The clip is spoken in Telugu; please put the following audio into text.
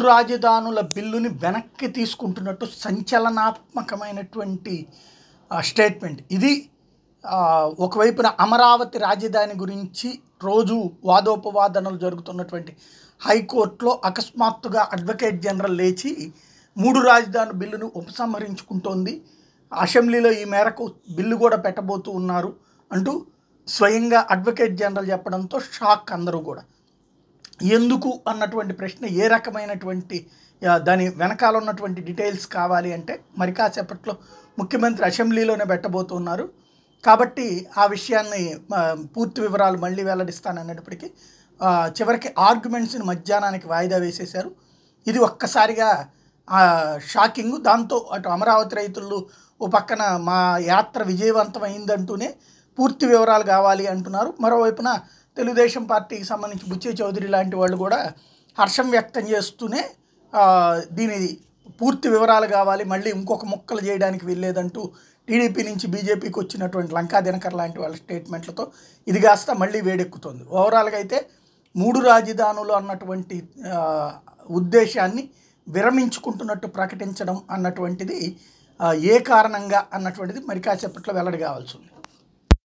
ముక్కు రాజధానుల బిల్లుని వెనక్కి తీసుకుంటున్నట్టు సంచలనాత్మకమైనటువంటి స్టేట్మెంట్ ఇది ఒకవైపున అమరావతి రాజధాని గురించి రోజు వాదోపవాదనలు జరుగుతున్నటువంటి హైకోర్టులో అకస్మాత్తుగా అడ్వకేట్ జనరల్ లేచి మూడు రాజధాని బిల్లును ఉపసంహరించుకుంటోంది అసెంబ్లీలో ఈ మేరకు బిల్లు కూడా పెట్టబోతూ ఉన్నారు అంటూ స్వయంగా అడ్వకేట్ జనరల్ చెప్పడంతో షాక్ అందరూ కూడా ఎందుకు అన్నటువంటి ప్రశ్న ఏ రకమైనటువంటి దాని వెనకాల ఉన్నటువంటి డీటెయిల్స్ కావాలి అంటే మరి కాసేపట్లో ముఖ్యమంత్రి అసెంబ్లీలోనే పెట్టబోతున్నారు కాబట్టి ఆ విషయాన్ని పూర్తి వివరాలు మళ్ళీ వెల్లడిస్తానన్నప్పటికీ చివరికి ఆర్గ్యుమెంట్స్ని మధ్యాహ్నానికి వాయిదా వేసేశారు ఇది ఒక్కసారిగా షాకింగ్ దాంతో అటు అమరావతి రైతులు ఓ పక్కన మా యాత్ర విజయవంతమైందంటూనే పూర్తి వివరాలు కావాలి అంటున్నారు మరోవైపున తెలుగుదేశం పార్టీకి సంబంధించి బుచ్చే చౌదరి లాంటి వాళ్ళు కూడా హర్షం వ్యక్తం చేస్తూనే దీని పూర్తి వివరాలు కావాలి మళ్ళీ ఇంకొక మొక్కలు చేయడానికి వెళ్ళేదంటూ టీడీపీ నుంచి బీజేపీకి వచ్చినటువంటి లంకా దినకర్ లాంటి వాళ్ళ స్టేట్మెంట్లతో ఇది కాస్త మళ్ళీ వేడెక్కుతుంది ఓవరాల్గా అయితే మూడు రాజధానులు అన్నటువంటి ఉద్దేశాన్ని విరమించుకుంటున్నట్టు ప్రకటించడం అన్నటువంటిది ఏ కారణంగా అన్నటువంటిది మరి కాసేపట్లో వెల్లడి కావాల్సి ఉంది